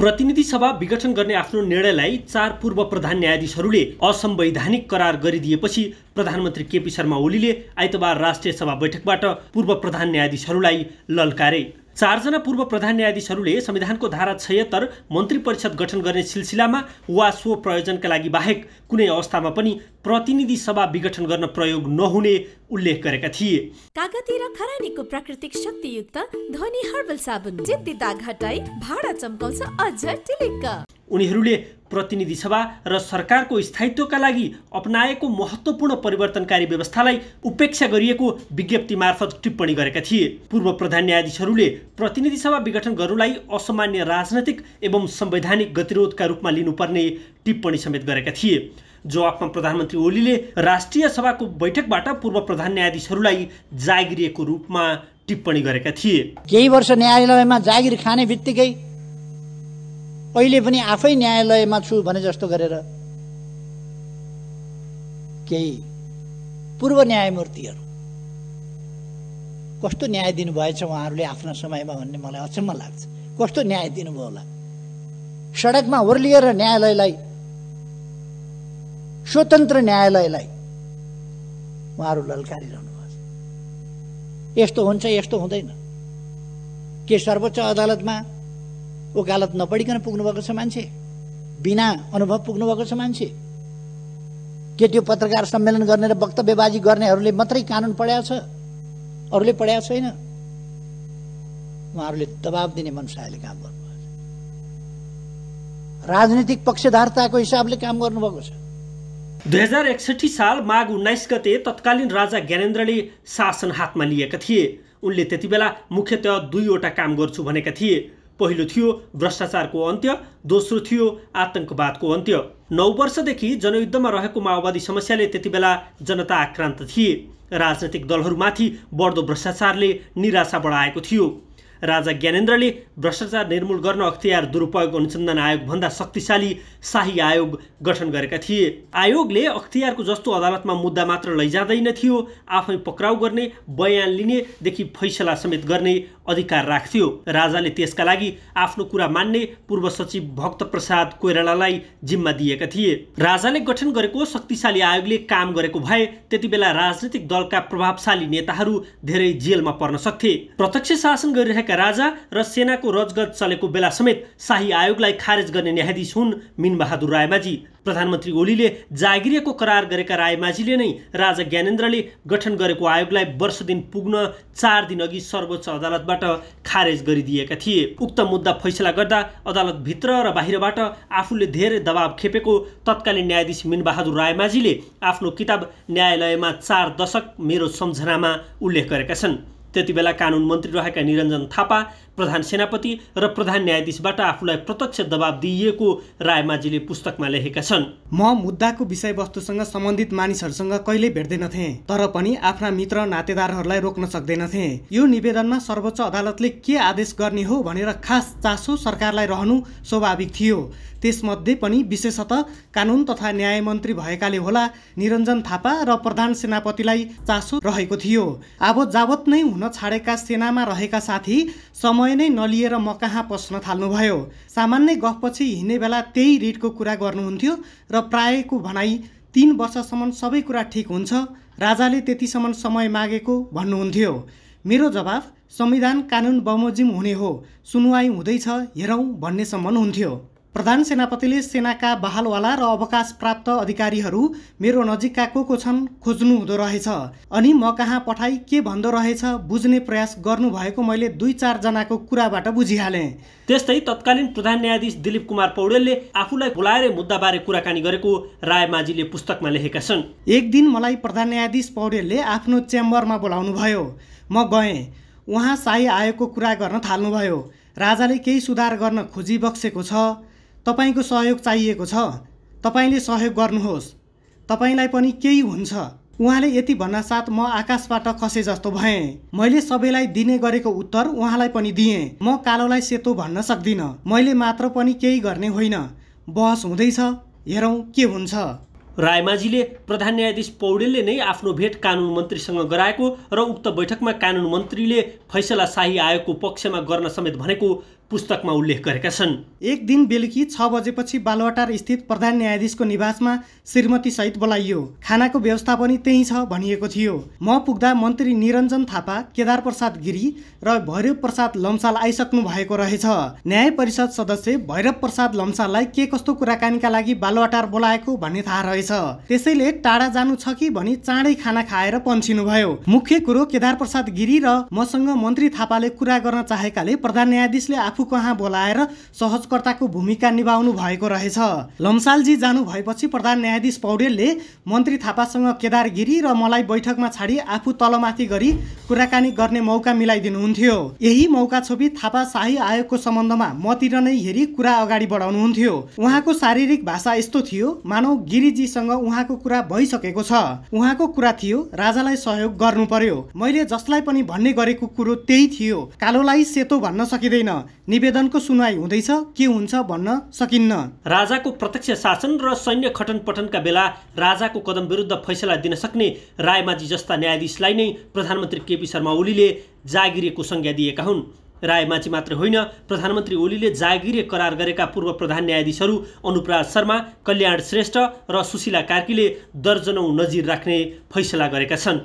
प्रतिनिधि सभा विघटन गर्ने आफ्नो निर्णयलाई चार पूर्व प्रधान न्यायाधीशहरूले असंवैधानिक करार गरिदिएपछि प्रधानमन्त्री केपी शर्मा ओलीले आइतबार राष्ट्रिय सभा बैठकबाट पूर्व प्रधान न्यायाधीशहरूलाई ललकारे चारजना पूर्व प्रधान न्यायाधीशहरूले संविधानको धारा छयत्तर मन्त्री परिषद गठन गर्ने सिलसिलामा वा सो प्रयोजनका लागि बाहेक कुनै अवस्थामा पनि प्रतिनिधि सभा विघटन गर्न प्रयोग नहुने उल्लेख गरेका थिए कागती र खरानीको प्राकृतिक शक्तियुक्त ध्वनि हर्बल साबुन जिद्दी दाग हटाई भाडा चम्काउँछ अझ टिलिक्क उनीहरूले प्रतिनिधि सभा र सरकारको स्थायित्वका लागि अपनाएको महत्त्वपूर्ण परिवर्तनकारी व्यवस्थालाई उपेक्षा गरिएको विज्ञप्ति मार्फत टिप्पणी गरेका थिए पूर्व प्रधान न्यायाधीशहरूले प्रतिनिधि सभा विघटन गर्नुलाई असामान्य राजनैतिक एवं संवैधानिक गतिरोधका रूपमा लिनुपर्ने टिप्पणी समेत गरेका थिए जवाफमा प्रधानमन्त्री ओलीले राष्ट्रिय सभाको बैठकबाट पूर्व प्रधान न्यायाधीशहरूलाई जागिरिएको रूपमा टिप्पणी गरेका थिए केही वर्ष न्यायालयमा जागिर खाने बित्तिकै अहिले पनि आफै न्यायालयमा छु भने जस्तो गरेर केही पूर्व न्यायमूर्तिहरू कस्तो न्याय दिनुभएछ उहाँहरूले आफ्ना समयमा भन्ने मलाई अचम्म लाग्छ कस्तो न्याय दिनुभयो होला सडकमा ओर्लिएर न्यायालयलाई स्वतन्त्र न्यायालयलाई उहाँहरू ललकारिरहनु भएको छ यस्तो हुन्छ यस्तो हुँदैन के सर्वोच्च अदालतमा ओकालत नपढिकन पुग्नु भएको छ मान्छे बिना अनुभव पुग्नु भएको छ मान्छे के त्यो पत्रकार सम्मेलन गर्ने र वक्तव्यबाजी गर्नेहरूले मात्रै कानुन पढाएको छ अरूले पढाएको छैन उहाँहरूले दबाब दिने मनसायले काम गर्नुभएको छ राजनीतिक पक्षधारताको हिसाबले काम गर्नुभएको छ दुई हजार एकसठी साल माघ उन्नाइस गते तत्कालीन राजा ज्ञानेन्द्रले शासन हातमा लिएका थिए उनले त्यति बेला मुख्यतया दुईवटा काम गर्छु भनेका थिए पहिलो थियो भ्रष्टाचारको अन्त्य दोस्रो थियो आतङ्कवादको अन्त्य नौ वर्षदेखि जनयुद्धमा रहेको माओवादी समस्याले त्यति बेला जनता आक्रान्त थिए राजनैतिक दलहरूमाथि बढ्दो भ्रष्टाचारले निराशा बढाएको थियो राजा ज्ञानेन्द्रले भ्रष्टाचार निर्मूल गर्न अख्तियार दुरुपयोग अनुसन्धान आयोग भन्दा शक्तिशाली शाही आयोग गठन गरेका थिए आयोगले अख्तियारको जस्तो अदालतमा मुद्दा मात्र लैजाँदैन थियो आफै पक्राउ गर्ने बयान लिनेदेखि फैसला समेत गर्ने अधिकार राख्थ्यो राजाले त्यसका लागि आफ्नो कुरा मान्ने पूर्व सचिव भक्त प्रसाद कोइरालालाई जिम्मा दिएका थिए राजाले गठन गरेको शक्तिशाली आयोगले काम गरेको भए त्यति बेला राजनीतिक दलका प्रभावशाली नेताहरू धेरै जेलमा पर्न सक्थे प्रत्यक्ष शासन गरिरहेका सेनाका राजा र सेनाको रजगज चलेको बेला समेत शाही आयोगलाई खारेज गर्ने न्यायाधीश हुन् मिनबहादुर रायमाझी प्रधानमन्त्री ओलीले जागिरिएको करार गरेका रायमाझीले नै राजा ज्ञानेन्द्रले गठन गरेको आयोगलाई वर्ष दिन पुग्न चार दिन अघि सर्वोच्च अदालतबाट खारेज गरिदिएका थिए उक्त मुद्दा फैसला गर्दा अदालतभित्र र बाहिरबाट आफूले धेरै दबाब खेपेको तत्कालीन न्यायाधीश मिनबहादुर रायमाझीले आफ्नो किताब न्यायालयमा चार दशक मेरो सम्झनामा उल्लेख गरेका छन् त्यति बेला कानुन मन्त्री रहेका निरञ्जन थापा प्रधान सेनापति र प्रधान न्यायाधीशबाट आफूलाई प्रत्यक्ष दबाब दिइएको रायमाझीले पुस्तकमा लेखेका छन् म मुद्दाको विषयवस्तुसँग सम्बन्धित मानिसहरूसँग कहिले भेट्दैनथे तर पनि आफ्ना मित्र नातेदारहरूलाई रोक्न सक्दैनथे यो निवेदनमा सर्वोच्च अदालतले के आदेश गर्ने हो भनेर खास चासो सरकारलाई रहनु स्वाभाविक थियो त्यसमध्ये पनि विशेषतः कानुन तथा न्याय मन्त्री भएकाले होला निरञ्जन थापा र प्रधान सेनापतिलाई चासो रहेको थियो अब जावत नै हुन छाडेका सेनामा रहेका साथी समय समय नै नलिएर म कहाँ पस्न थाल्नुभयो सामान्य गफपछि हिँड्ने बेला त्यही रिटको कुरा गर्नुहुन्थ्यो र प्रायको भनाइ तिन वर्षसम्म सबै कुरा ठिक हुन्छ राजाले त्यतिसम्म समय मागेको भन्नुहुन्थ्यो मेरो जवाफ संविधान कानुन बमोजिम हुने हो सुनवाई हुँदैछ हेरौँ भन्नेसम्म हुन्थ्यो प्रधान सेनापतिले सेनाका बहालवाला र अवकाश प्राप्त अधिकारीहरू मेरो नजिकका को को छन् खोज्नु हुँदो रहेछ अनि म कहाँ पठाइ के भन्दो रहेछ बुझ्ने प्रयास गर्नुभएको मैले दुई चारजनाको कुराबाट बुझिहालेँ त्यस्तै तत्कालीन प्रधान न्यायाधीश दिलीप कुमार पौडेलले आफूलाई बोलाएर मुद्दाबारे कुराकानी गरेको रायमाझीले पुस्तकमा लेखेका छन् एक दिन मलाई प्रधान न्यायाधीश पौडेलले आफ्नो च्याम्बरमा बोलाउनु भयो म गएँ उहाँ साई आएको कुरा गर्न थाल्नुभयो राजाले केही सुधार गर्न खोजिबक्सेको छ तपाईँको सहयोग चाहिएको छ तपाईँले सहयोग गर्नुहोस् तपाईँलाई पनि केही हुन्छ उहाँले यति भन्नासाथ म आकाशबाट खसे जस्तो भएँ मैले सबैलाई दिने गरेको उत्तर उहाँलाई पनि दिएँ म कालोलाई सेतो भन्न सक्दिनँ मैले मात्र पनि केही गर्ने होइन बहस हुँदैछ हेरौँ के हुन्छ रायमाझीले प्रधान न्यायाधीश पौडेलले नै आफ्नो भेट कानुन मन्त्रीसँग गराएको र उक्त बैठकमा कानुन मन्त्रीले फैसला शाही आयोगको पक्षमा गर्न समेत भनेको पुस्तकमा उल्लेख गरेका छन् एक दिन बेलुकी छ बजेपछि बालवाटार स्थित प्रधान न्यायाधीशको निवासमा श्रीमती सहित बोलाइयो खानाको व्यवस्था पनि त्यही छ भनिएको थियो म पुग्दा मन्त्री निरञ्जन थापा केदार प्रसाद गिरी र भैरव प्रसाद लम्साल आइसक्नु भएको रहेछ न्याय परिषद सदस्य भैरव प्रसाद लम्साललाई के कस्तो कुराकानीका लागि बालवाटार बोलाएको भन्ने थाहा रहेछ त्यसैले टाढा जानु छ कि भनी चाँडै खाना खाएर पन्सिनु भयो मुख्य कुरो केदार प्रसाद गिरी र मसँग मन्त्री थापाले कुरा गर्न चाहेकाले प्रधान न्यायाधीशले आफू आफू कहाँ बोलाएर सहजकर्ताको भूमिका निभाउनु भएको रहेछ लम्सालजी जानु भएपछि प्रधान न्यायाधीश पौडेलले मन्त्री थापासँग केदार गिरी र मलाई बैठकमा छाडी आफू तलमाथि गरी कुराकानी गर्ने मौका मिलाइदिनुहुन्थ्यो यही मौका छोपी थापा शाही आयोगको सम्बन्धमा मतिर नै हेरी कुरा अगाडि बढाउनुहुन्थ्यो उहाँको शारीरिक भाषा यस्तो थियो मानव गिरिजीसँग उहाँको कुरा भइसकेको छ उहाँको कुरा थियो राजालाई सहयोग गर्नु पर्यो मैले जसलाई पनि भन्ने गरेको कुरो त्यही थियो कालोलाई सेतो भन्न सकिँदैन निवेदनको सुनवाई हुँदैछ के हुन्छ भन्न सकिन्न राजाको प्रत्यक्ष शासन र सैन्य खटन पठनका बेला राजाको कदम विरुद्ध फैसला दिन सक्ने रायमाझी जस्ता न्यायाधीशलाई नै प्रधानमन्त्री के केपी शर्मा ओलीले जागिरेको संज्ञा दिएका हुन् रायमाझी मात्र होइन प्रधानमन्त्री ओलीले जागिरे करार गरेका पूर्व प्रधान न्यायाधीशहरू अनुपराज शर्मा कल्याण श्रेष्ठ र सुशीला कार्कीले दर्जनौ नजिर राख्ने फैसला गरेका छन्